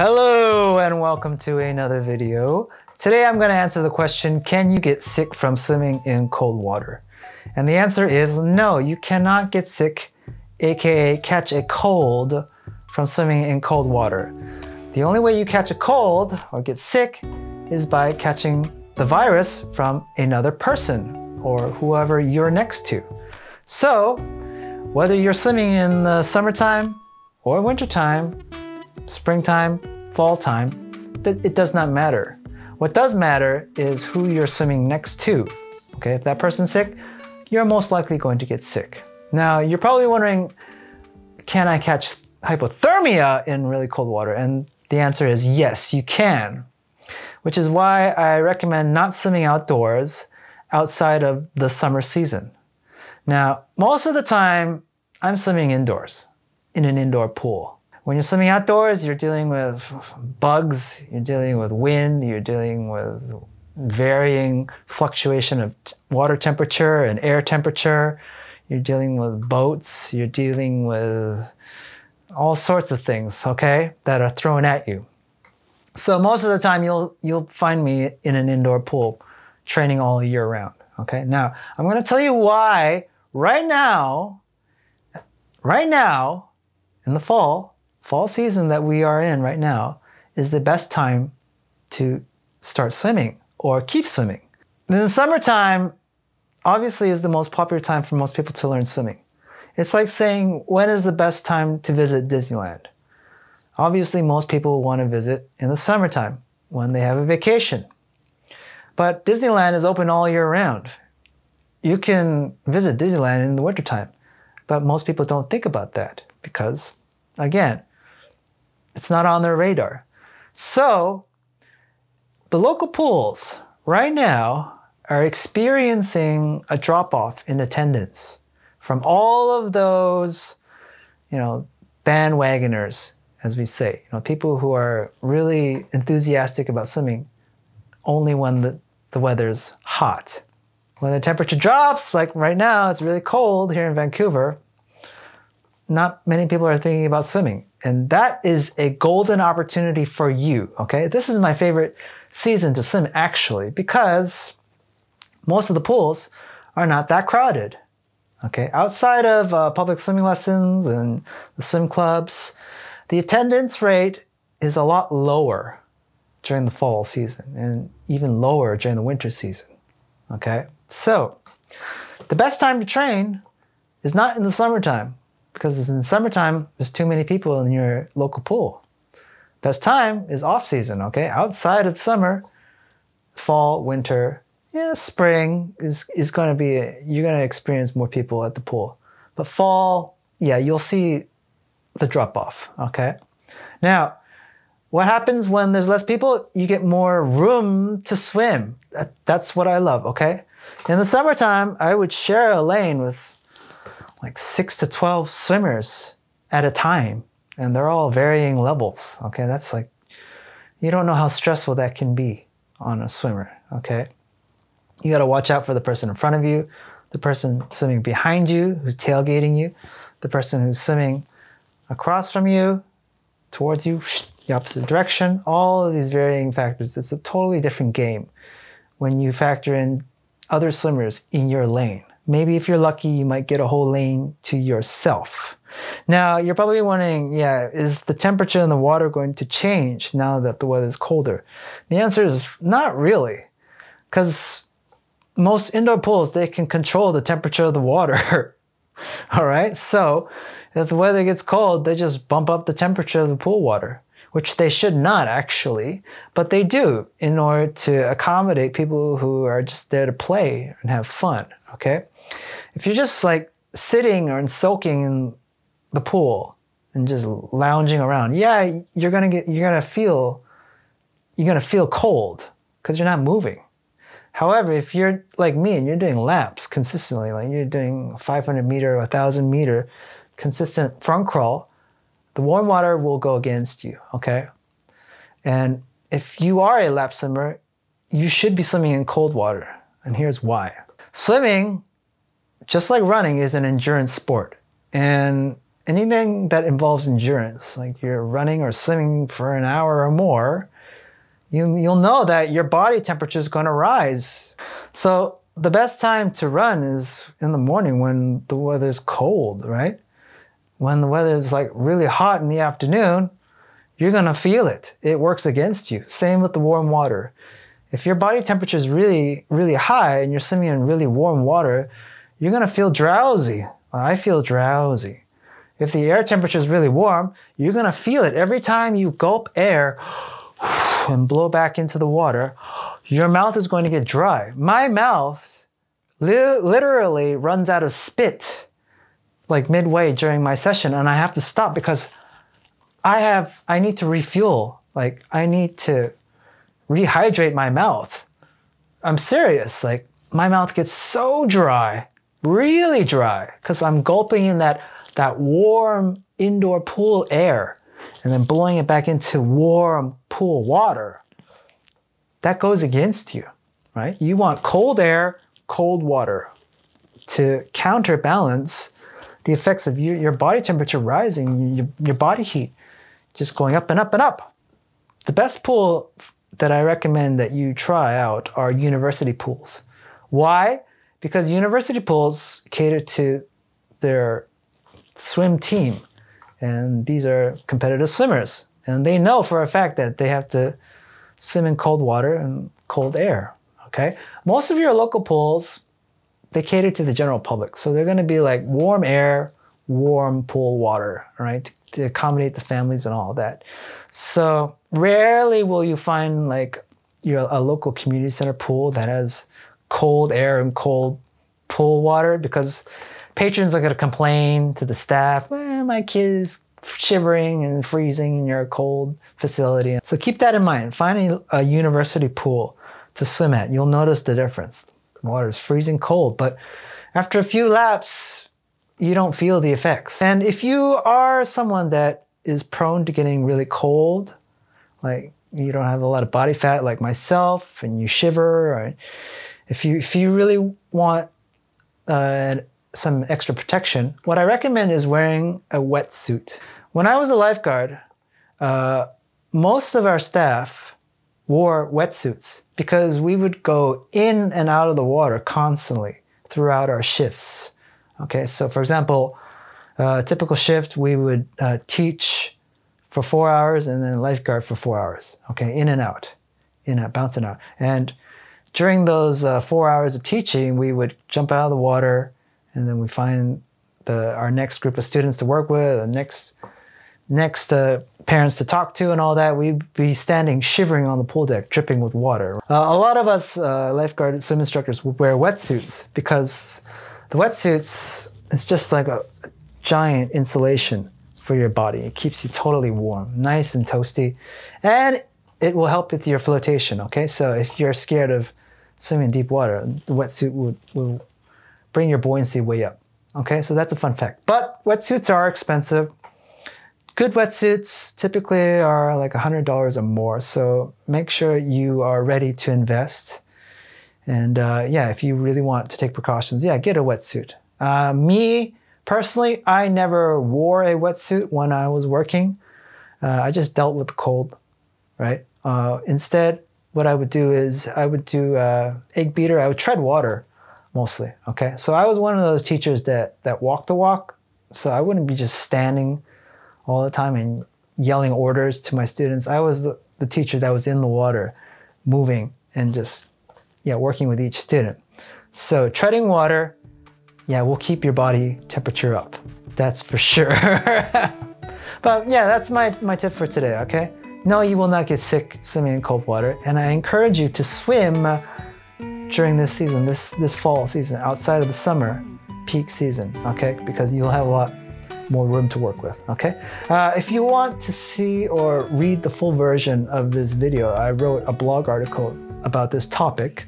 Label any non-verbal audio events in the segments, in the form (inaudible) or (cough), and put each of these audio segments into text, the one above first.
Hello and welcome to another video. Today I'm going to answer the question, can you get sick from swimming in cold water? And the answer is no, you cannot get sick, aka catch a cold from swimming in cold water. The only way you catch a cold or get sick is by catching the virus from another person or whoever you're next to. So, whether you're swimming in the summertime or wintertime, springtime, fall time, it does not matter. What does matter is who you're swimming next to. Okay, if that person's sick, you're most likely going to get sick. Now, you're probably wondering, can I catch hypothermia in really cold water? And the answer is yes, you can, which is why I recommend not swimming outdoors outside of the summer season. Now, most of the time, I'm swimming indoors in an indoor pool when you're swimming outdoors, you're dealing with bugs, you're dealing with wind, you're dealing with varying fluctuation of water temperature and air temperature. You're dealing with boats, you're dealing with all sorts of things, okay, that are thrown at you. So most of the time you'll you'll find me in an indoor pool training all year round, okay? Now, I'm going to tell you why right now right now in the fall fall season that we are in right now is the best time to start swimming or keep swimming. In the summertime, obviously, is the most popular time for most people to learn swimming. It's like saying, when is the best time to visit Disneyland? Obviously, most people want to visit in the summertime when they have a vacation. But Disneyland is open all year round. You can visit Disneyland in the wintertime, but most people don't think about that because, again, it's not on their radar. So the local pools right now are experiencing a drop off in attendance from all of those, you know, bandwagoners, as we say, you know, people who are really enthusiastic about swimming only when the, the weather's hot. When the temperature drops, like right now, it's really cold here in Vancouver, not many people are thinking about swimming. And that is a golden opportunity for you, okay? This is my favorite season to swim actually because most of the pools are not that crowded, okay? Outside of uh, public swimming lessons and the swim clubs, the attendance rate is a lot lower during the fall season and even lower during the winter season, okay? So, the best time to train is not in the summertime because in the summertime, there's too many people in your local pool. Best time is off season, okay? Outside of summer, fall, winter, yeah, spring is, is going to be, a, you're going to experience more people at the pool. But fall, yeah, you'll see the drop off, okay? Now, what happens when there's less people? You get more room to swim. That, that's what I love, okay? In the summertime, I would share a lane with like six to 12 swimmers at a time, and they're all varying levels. Okay, that's like, you don't know how stressful that can be on a swimmer. Okay, you got to watch out for the person in front of you, the person swimming behind you who's tailgating you, the person who's swimming across from you, towards you, the opposite direction, all of these varying factors. It's a totally different game when you factor in other swimmers in your lane maybe if you're lucky, you might get a whole lane to yourself. Now, you're probably wondering, yeah, is the temperature in the water going to change now that the weather is colder? The answer is not really, because most indoor pools, they can control the temperature of the water. (laughs) All right, so if the weather gets cold, they just bump up the temperature of the pool water, which they should not actually, but they do in order to accommodate people who are just there to play and have fun. Okay, if you're just like sitting or soaking in the pool and just lounging around, yeah, you're gonna get you're gonna feel you're gonna feel cold because you're not moving. However, if you're like me and you're doing laps consistently, like you're doing 500 meter, 1,000 meter consistent front crawl, the warm water will go against you, okay? And if you are a lap swimmer, you should be swimming in cold water. And here's why. Swimming just like running is an endurance sport. And anything that involves endurance, like you're running or swimming for an hour or more, you, you'll know that your body temperature is going to rise. So the best time to run is in the morning when the weather's cold, right? When the weather is like really hot in the afternoon, you're going to feel it. It works against you. Same with the warm water. If your body temperature is really, really high and you're swimming in really warm water, you're going to feel drowsy. I feel drowsy. If the air temperature is really warm, you're going to feel it every time you gulp air (sighs) and blow back into the water. Your mouth is going to get dry. My mouth li literally runs out of spit like midway during my session and I have to stop because I have I need to refuel. Like I need to rehydrate my mouth. I'm serious. Like my mouth gets so dry really dry because I'm gulping in that, that warm indoor pool air and then blowing it back into warm pool water. That goes against you, right? You want cold air, cold water to counterbalance the effects of your, your body temperature rising, your, your body heat just going up and up and up. The best pool that I recommend that you try out are university pools. Why? because university pools cater to their swim team, and these are competitive swimmers, and they know for a fact that they have to swim in cold water and cold air. Okay, most of your local pools they cater to the general public, so they're going to be like warm air, warm pool water, right, to, to accommodate the families and all that. So rarely will you find like your a local community center pool that has cold air and cold pool water because patrons are going to complain to the staff, eh, my kid is shivering and freezing in your cold facility. So keep that in mind. Find a university pool to swim at. You'll notice the difference. The water is freezing cold, but after a few laps, you don't feel the effects. And if you are someone that is prone to getting really cold, like you don't have a lot of body fat like myself, and you shiver, or, if you if you really want uh, some extra protection, what I recommend is wearing a wetsuit. When I was a lifeguard, uh, most of our staff wore wetsuits because we would go in and out of the water constantly throughout our shifts. Okay, so for example, uh, typical shift we would uh, teach for four hours and then lifeguard for four hours. Okay, in and out, in and out, bouncing out. And during those uh, four hours of teaching, we would jump out of the water, and then we find the our next group of students to work with, the next next uh, parents to talk to, and all that. We'd be standing shivering on the pool deck, dripping with water. Uh, a lot of us uh, lifeguard swim instructors would wear wetsuits because the wetsuits it's just like a giant insulation for your body. It keeps you totally warm, nice and toasty, and it will help with your flotation. Okay, so if you're scared of swim in deep water, the wetsuit would, will bring your buoyancy way up. Okay, so that's a fun fact. But wetsuits are expensive. Good wetsuits typically are like $100 or more, so make sure you are ready to invest. And uh, yeah, if you really want to take precautions, yeah, get a wetsuit. Uh, me personally, I never wore a wetsuit when I was working. Uh, I just dealt with the cold, right? Uh, instead, what I would do is I would do uh, egg beater. I would tread water mostly. Okay, so I was one of those teachers that that walked the walk. So I wouldn't be just standing all the time and yelling orders to my students. I was the, the teacher that was in the water, moving and just yeah working with each student. So treading water, yeah, will keep your body temperature up. That's for sure. (laughs) but yeah, that's my my tip for today. Okay. No, you will not get sick swimming in cold water. And I encourage you to swim during this season, this, this fall season, outside of the summer peak season, okay? Because you'll have a lot more room to work with, okay? Uh, if you want to see or read the full version of this video, I wrote a blog article about this topic.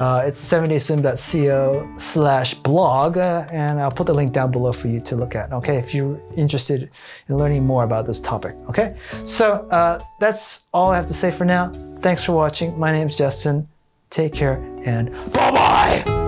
Uh, it's 70 dayswimco slash blog, uh, and I'll put the link down below for you to look at, okay, if you're interested in learning more about this topic, okay? So uh, that's all I have to say for now. Thanks for watching. My name's Justin. Take care, and bye-bye!